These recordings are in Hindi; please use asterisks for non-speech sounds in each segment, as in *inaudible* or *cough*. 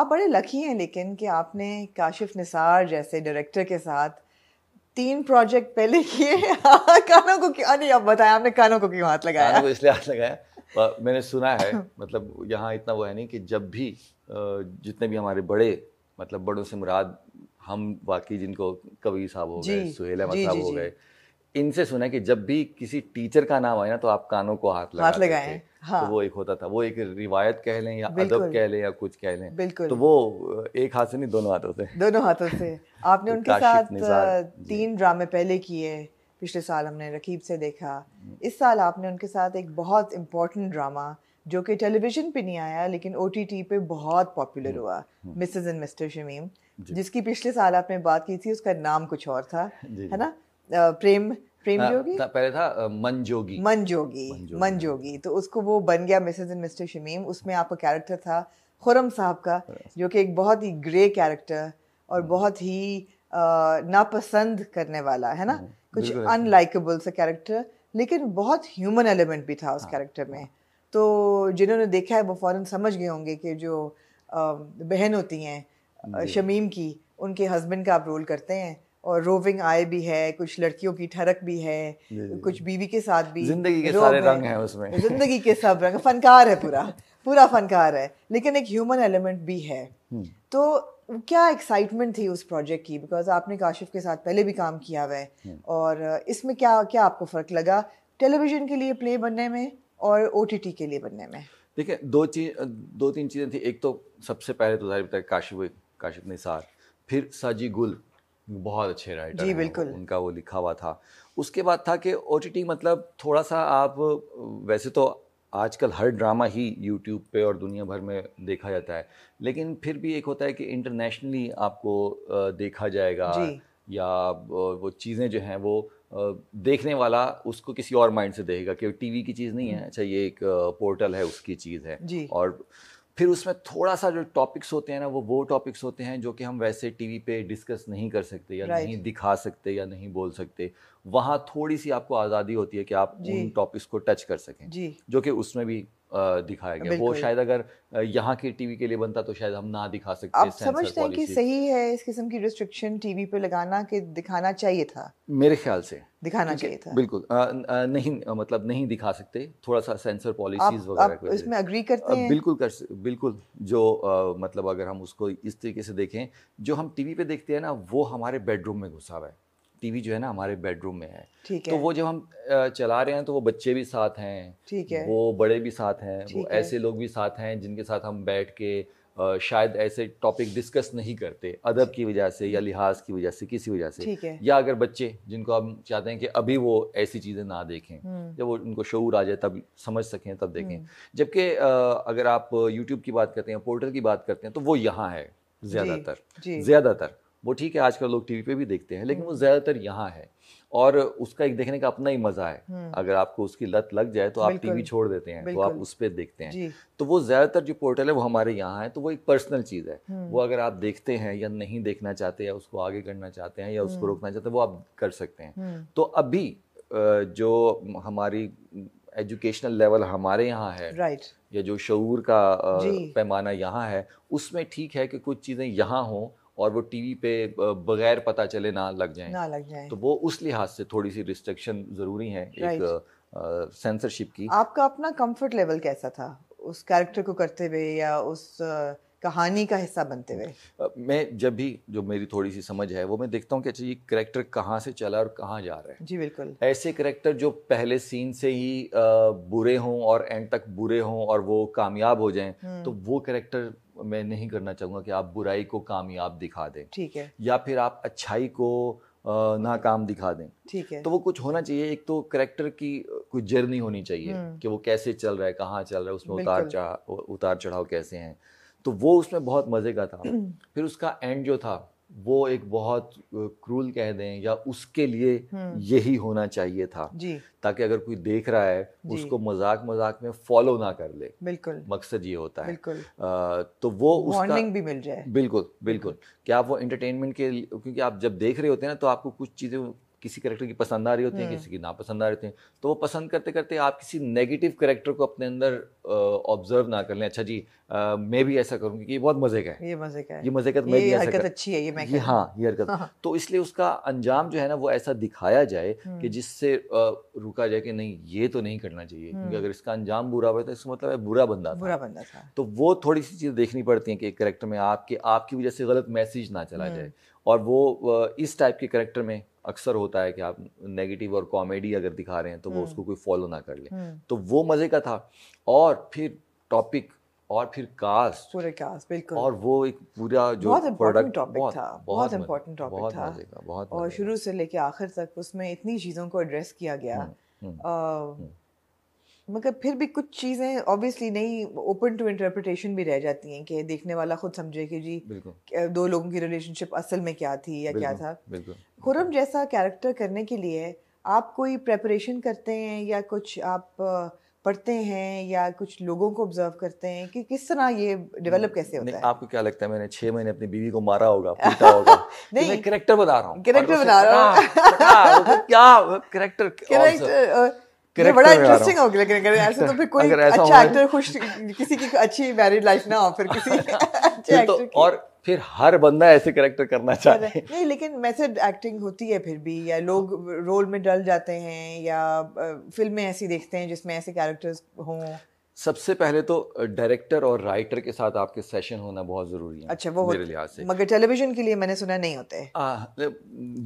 आप बड़े लकी हैं लेकिन कि आपने काशिफ निसार जैसे डायरेक्टर के साथ तीन प्रोजेक्ट पहले किए *laughs* हाँ, कानों को क्यों नहीं अब बताया आपने कानों को क्यों हाथ लगाया कानों को इसलिए हाथ लगाया मैंने सुना है *laughs* मतलब यहाँ इतना वो है नहीं कि जब भी जितने भी हमारे बड़े मतलब बड़ों से मुराद हम बाकी जिनको कबीर साहब हो गए सुहेल अहमद साहब हो गए इनसे सुना है कि जब भी किसी टीचर का नाम आए ना तो आप कानों को हाथ लगा हाथ लगाए हाँ। तो वो एक होता था वो एक रिवायत कह लें या अदब कह लें या कुछ कह लें बिल्कुल तो वो एक हाथ से नहीं दोनों हाथों से दोनों हाथों से *laughs* आपने उनके साथ तीन ड्रामे पहले किए पिछले साल हमने रकीब से देखा हम्म। इस साल आपने उनके साथ एक बहुत इम्पोर्टेंट ड्रामा जो कि टेलीविज़न पे नहीं आया लेकिन ओ पे बहुत पॉपुलर हम्म। हुआ मिसेज एंड मिस्टर शमीम जिसकी पिछले साल आपने बात की थी उसका नाम कुछ और था *laughs* है ना प्रेम प्रेम हाँ, जोगी पहले था मन जोगी मन जोगी मन जोगी तो उसको वो बन गया मिसेज एंड मिस्टर शमीम उसमें आपका कैरेक्टर था खुरम साहब का जो कि एक बहुत ही ग्रे कैरेक्टर और हम्म। बहुत ही नापसंद करने वाला है ना हम्म, कुछ अनलाइकेबल सा कैरेक्टर लेकिन बहुत ह्यूमन एलिमेंट भी था उस कैरेक्टर हाँ, में हाँ। तो जिन्होंने देखा है वो फ़ौरन समझ गए होंगे कि जो बहन होती हैं शमीम की उनके हस्बैंड का आप रोल करते हैं और रोविंग आय भी है कुछ लड़कियों की ठरक भी है कुछ बीवी के साथ भी जिंदगी के सारे रंग है उसमें *laughs* जिंदगी के सब रंग फनकार है पूरा पूरा फनकार है लेकिन एक ह्यूमन एलिमेंट भी है हम्म। तो क्या एक्साइटमेंट थी उस प्रोजेक्ट की बिकॉज आपने काशिफ के साथ पहले भी काम किया हुआ है हम्म। और इसमें क्या क्या आपको फ़र्क लगा टेलीविज़न के लिए प्ले बनने में और ओ के लिए बनने में देखिए दो चीज दो तीन चीज़ें थी एक तो सबसे पहले तो जाहिर बताया काशिफ काशिफ निसार फिर साजी गुल बहुत अच्छे राइटर जी बिल्कुल उनका वो लिखा हुआ था उसके बाद था कि ओ मतलब थोड़ा सा आप वैसे तो आजकल हर ड्रामा ही यूट्यूब पे और दुनिया भर में देखा जाता है लेकिन फिर भी एक होता है कि इंटरनेशनली आपको देखा जाएगा या वो चीज़ें जो हैं वो देखने वाला उसको किसी और माइंड से देखेगा कि टीवी की चीज़ नहीं है हम्म। अच्छा ये एक पोर्टल है उसकी चीज़ है और फिर उसमें थोड़ा सा जो टॉपिक्स होते हैं ना वो वो टॉपिक्स होते हैं जो कि हम वैसे टीवी पे डिस्कस नहीं कर सकते या right. नहीं दिखा सकते या नहीं बोल सकते वहाँ थोड़ी सी आपको आज़ादी होती है कि आप उन टॉपिक्स को टच कर सकें जो कि उसमें भी दिखाया गया वो शायद अगर यहाँ के टीवी के लिए बनता तो शायद हम ना दिखा सकते आप समझते हैं कि सही है इस किस्म की रिस्ट्रिक्शन टीवी पे लगाना कि दिखाना चाहिए था मेरे ख्याल से दिखाना चाहिए था बिल्कुल आ, आ, नहीं मतलब नहीं दिखा सकते थोड़ा सा सेंसर पॉलिसीज वगैरह इसमें अग्री करते हैं बिल्कुल कर बिल्कुल जो आ, मतलब अगर हम उसको इस तरीके से देखें जो हम टीवी पे देखते हैं ना वो हमारे बेडरूम में घुसा हुआ है टीवी जो है ना हमारे बेडरूम में है ठीक तो है तो वो जब हम चला रहे हैं तो वो बच्चे भी साथ हैं ठीक है वो बड़े भी साथ हैं वो ऐसे लोग भी साथ हैं जिनके साथ हम बैठ के शायद ऐसे टॉपिक डिस्कस नहीं करते अदब की वजह से या लिहाज की वजह से किसी वजह से या अगर बच्चे जिनको हम चाहते हैं कि अभी वो ऐसी चीज़ें ना देखें हम्म। जब वो उनको शूर आ जाए तब समझ सकें तब देखें हम्म। जबकि अगर आप यूट्यूब की बात करते हैं पोर्टल की बात करते हैं तो वो यहाँ है ज़्यादातर ज़्यादातर वो ठीक है आजकल लोग टीवी पे भी देखते हैं लेकिन वो हम्म। ज़्यादातर यहाँ है और उसका एक देखने का अपना ही मज़ा है हम्म। अगर आपको उसकी लत लग जाए तो आप टीवी छोड़ देते हैं तो आप उस पर देखते हैं तो वो ज़्यादातर जो पोर्टल है वो हमारे यहाँ है तो वो एक पर्सनल चीज़ है हम्म। वो अगर आप देखते हैं या नहीं देखना चाहते या उसको आगे करना चाहते हैं या उसको रोकना चाहते हैं वो आप कर सकते हैं तो अभी जो हमारी एजुकेशनल लेवल हमारे यहाँ है राइट या जो शूर का पैमाना यहाँ है उसमें ठीक है कि कुछ चीज़ें यहाँ हों और वो टीवी पे बगैर पता चले ना लग जाए ना लग जाए तो वो उस लिहाज से थोड़ी सी रिस्ट्रिक्शन जरूरी है एक सेंसरशिप की आपका अपना कंफर्ट लेवल कैसा था उस कैरेक्टर को करते हुए या उस कहानी का हिस्सा बनते हुए मैं जब भी जो मेरी थोड़ी सी समझ है वो मैं देखता हूँ कि अच्छा ये करेक्टर कहाँ से चला और कहाँ जा रहा है जी बिल्कुल ऐसे करेक्टर जो पहले सीन से ही बुरे हों और एंड तक बुरे हों और वो कामयाब हो जाएं हम्म। तो वो करेक्टर मैं नहीं करना चाहूँगा कि आप बुराई को कामयाब दिखा दें ठीक है या फिर आप अच्छाई को नाकाम दिखा दें ठीक है तो वो कुछ होना चाहिए एक तो करेक्टर की कुछ जर्नी होनी चाहिए हम्म। कि वो कैसे चल रहा है कहाँ चल रहा है उसमें उतार चढ़ा उतार चढ़ाव कैसे हैं तो वो उसमें बहुत मज़े का था *clears throat* फिर उसका एंड जो था वो एक बहुत क्रूल कह दें या उसके लिए हम्म। यही होना चाहिए था ताकि अगर कोई देख रहा है उसको मजाक मजाक में फॉलो ना कर ले बिल्कुल मकसद ये होता है बिल्कुल आ, तो वो उसका भी मिल जाए बिल्कुल बिल्कुल क्या आप वो एंटरटेनमेंट के क्योंकि आप जब देख रहे होते हैं ना तो आपको कुछ चीज़ें किसी करेक्टर की पसंद आ रही होती है हम्म। किसी की नापसंद आ रही होती है तो वो पसंद करते करते आप किसी नेगेटिव करेक्टर को अपने अंदर ऑब्जर्व ना कर लें अच्छा जी आ, मैं भी ऐसा करूँगी कि ये बहुत मज़े का है ये मज़े का ये मज़े का तो हरकत अच्छी है ये मैं ये हाँ ये हरकत हाँ, हाँ। तो इसलिए उसका अंजाम जो है ना वो ऐसा दिखाया जाए कि हम्म। जिससे रुका जाए कि नहीं ये तो नहीं करना चाहिए क्योंकि हम्म। अगर इसका अंजाम बुरा हुआ तो इसका मतलब है बुरा बंदा बुरा बंदा था तो वो थोड़ी सी चीज़ देखनी पड़ती है कि करेक्टर में आपके आपकी वजह से गलत मैसेज ना चला जाए और वो इस टाइप के करेक्टर में अक्सर होता है कि आप नेगेटिव और कॉमेडी अगर दिखा रहे हैं तो वो हम्म। उसको कोई फॉलो ना कर ले हम्म। तो वो मज़े का था और फिर टॉपिक और फिर कास्ट पूरे कास्ट बिल्कुल और वो एक पूरा जो प्रोडक्ट इम्पोर्टेंट टॉपिक था बहुत इम्पोर्टेंट टॉपिक था बहुत और शुरू से लेके आखिर तक उसमें इतनी चीज़ों को एड्रेस किया गया हम्म, मगर फिर भी कुछ चीज़ें ऑब्वियसली नहीं ओपन टू इंटरप्रिटेशन भी रह जाती हैं कि देखने वाला खुद समझे कि जी दो लोगों की रिलेशनशिप असल में क्या थी या क्या था खुरम जैसा कैरेक्टर करने के लिए आप कोई प्रेपरेशन करते हैं या कुछ आप पढ़ते हैं या कुछ लोगों को ऑब्जर्व करते हैं कि किस तरह ये डेवलप कैसे होता है आपको क्या लगता है मैंने छह महीने अपनी बीवी को मारा होगा *laughs* पीटा होगा नहीं मैं करेक्टर बता रहा हूँ करेक्टर बता रहा हूँ क्या करेक्टर करेक्टर *laughs* ये बड़ा इंटरेस्टिंग होगा लेकिन अगर ऐसे तो फिर कोई अच्छा एक्टर खुश किसी की अच्छी मैरिड लाइफ ना हो फिर किसी *laughs* तो अच्छे एक्टर और फिर हर बंदा ऐसे करेक्टर करना चाहता है नहीं लेकिन मैसेज एक्टिंग होती है फिर भी या लोग रोल में डल जाते हैं या फिल्में ऐसी देखते हैं जिसमें ऐसे कैरेक्टर्स हों सबसे पहले तो डायरेक्टर और राइटर के साथ आपके सेशन होना बहुत ज़रूरी है अच्छा वो मेरे लिहाज से मगर टेलीविजन के लिए मैंने सुना नहीं होते आ, मतलब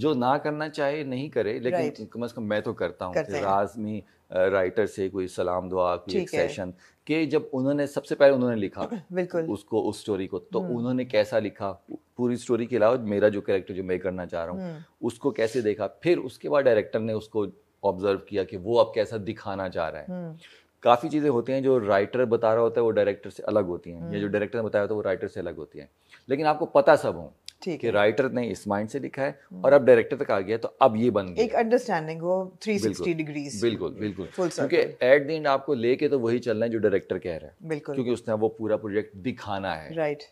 जो ना करना चाहे नहीं करे लेकिन कम अज़ कम मैं तो करता हूँ राजमी राइटर से कोई सलाम दुआ कोई एक सेशन के जब उन्होंने सबसे पहले उन्होंने लिखा *coughs* बिल्कुल उसको उस स्टोरी को तो हम्म। उन्होंने कैसा लिखा पूरी स्टोरी के अलावा मेरा जो कैरेक्टर जो मैं करना चाह रहा हूँ हम्म। उसको कैसे देखा फिर उसके बाद डायरेक्टर ने उसको ऑब्जर्व किया कि वो अब कैसा दिखाना चाह रहा है हम्म। काफ़ी चीज़ें होती हैं जो राइटर बता रहा होता है वो डायरेक्टर से अलग होती हैं या जो डायरेक्टर हम्म। ने बताया होता है वो राइटर से अलग होती हैं लेकिन आपको पता सब हो ठीक है राइटर ने इस माइंड से लिखा है हम्म। और अब डायरेक्टर तक आ गया तो अब ये बन गया एक अंडरस्टैंडिंग हो 360 डिग्रीज बिल्कुल बिल्कुल क्योंकि एट द एंड आपको लेके तो वही चलना है जो डायरेक्टर कह रहा है बिल्कुल क्योंकि उसने वो पूरा प्रोजेक्ट दिखाना है राइट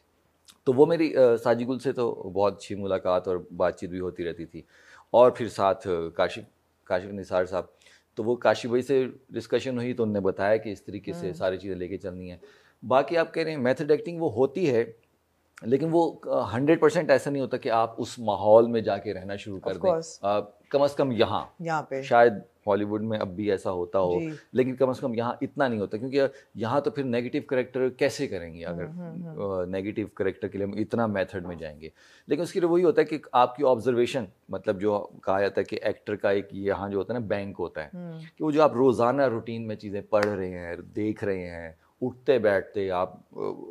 तो वो मेरी साजिगुल से तो बहुत अच्छी मुलाकात और बातचीत भी होती रहती थी और फिर साथ काशिफ काशिफ निसार साहब तो वो काशी भाई से डिस्कशन हुई तो उनने बताया कि इस तरीके से हम्म। सारी चीज़ें लेके चलनी है बाकी आप कह रहे हैं मेथड एक्टिंग वो होती है लेकिन वो हंड्रेड परसेंट ऐसा नहीं होता कि आप उस माहौल में जाके रहना शुरू कर दें कम अज़ कम यहाँ यहाँ पे शायद हॉलीवुड में अब भी ऐसा होता हो लेकिन कम से कम यहाँ इतना नहीं होता क्योंकि यहाँ तो फिर नेगेटिव करेक्टर कैसे करेंगे हम्म, अगर नेगेटिव हम्म, करेक्टर हम्म। के लिए हम इतना मेथड में जाएंगे लेकिन उसके लिए वही होता है कि आपकी ऑब्जर्वेशन मतलब जो कहा जाता है कि एक्टर का एक यहाँ जो होता है ना बैंक होता है कि वो जो आप रोज़ाना रूटीन में चीज़ें पढ़ रहे हैं देख रहे हैं उठते बैठते आप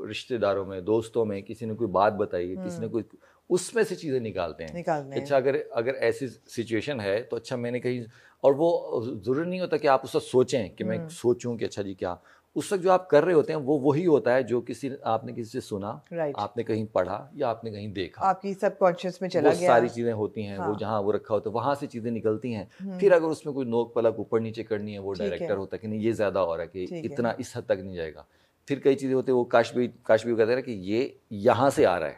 रिश्तेदारों में दोस्तों में किसी ने कोई बात बताई किसी ने कोई उसमें से चीज़ें निकालते हैं निकालते हैं अच्छा अगर अगर ऐसी सिचुएशन है तो अच्छा मैंने कहीं और वो ज़रूरी नहीं होता कि आप उस वक्त सोचें कि मैं हम्म। सोचूं कि अच्छा जी क्या उस वक्त जो आप कर रहे होते हैं वो वही होता है जो किसी आपने किसी से सुना आपने कहीं पढ़ा या आपने कहीं देखा आपकी सब कॉन्शियस में चला गया सारी चीजें होती हैं हाँ. वो जहाँ वो रखा होता है वहां से चीजें निकलती हैं हम्म। फिर अगर उसमें कोई नोक पलक ऊपर नीचे करनी है वो डायरेक्टर होता है कि नहीं ये ज्यादा हो रहा है कि इतना इस हद तक नहीं जाएगा फिर कई चीजें होती है वो काश भी काश भी कहते हैं कि ये यहाँ से आ रहा है